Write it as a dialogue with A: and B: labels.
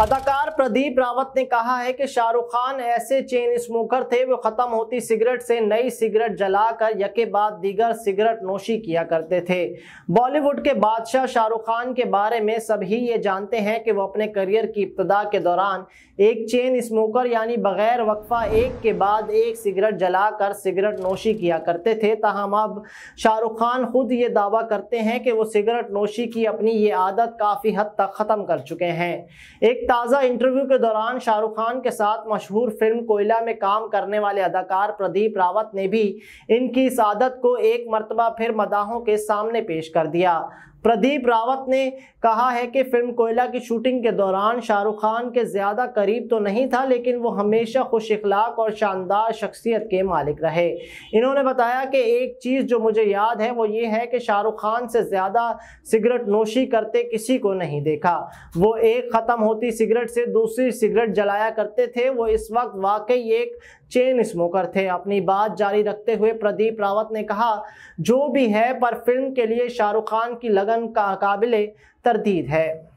A: अदाकार प्रदीप रावत ने कहा है कि शाहरुख खान ऐसे चेन स्मोकर थे वो ख़त्म होती सिगरेट से नई सिगरेट जलाकर यके बाद दीगर सिगरेट नोशी किया करते थे बॉलीवुड के बादशाह शाहरुख खान के बारे में सभी ये जानते हैं कि वो अपने करियर की इब्तदा के दौरान एक चेन स्मोकर यानी बग़ैर वक्फा एक के बाद एक सिगरेट जला सिगरेट नोशी किया करते थे तहम अब शाहरुख खान खुद ये दावा करते हैं कि वो सिगरेट नोशी की अपनी ये आदत काफ़ी हद तक ख़त्म कर चुके हैं एक ताज़ा इंटरव्यू के दौरान शाहरुख खान के साथ मशहूर फिल्म कोयला में काम करने वाले अदाकार प्रदीप रावत ने भी इनकी इस आदत को एक मरतबा फिर मदाहों के सामने पेश कर दिया प्रदीप रावत ने कहा है कि फिल्म कोयला की शूटिंग के दौरान शाहरुख खान के ज़्यादा करीब तो नहीं था लेकिन वो हमेशा खुश इखलाक और शानदार शख्सियत के मालिक रहे इन्होंने बताया कि एक चीज़ जो मुझे याद है वो ये है कि शाहरुख खान से ज़्यादा सिगरेट नोशी करते किसी को नहीं देखा वो एक ख़त्म होती सिगरेट से दूसरी सिगरेट जलाया करते थे वो इस वक्त वाकई एक चेन स्मोकर थे अपनी बात जारी रखते हुए प्रदीप रावत ने कहा जो भी है पर फिल्म के लिए शाहरुख खान की लगन का काबिल तरदीद है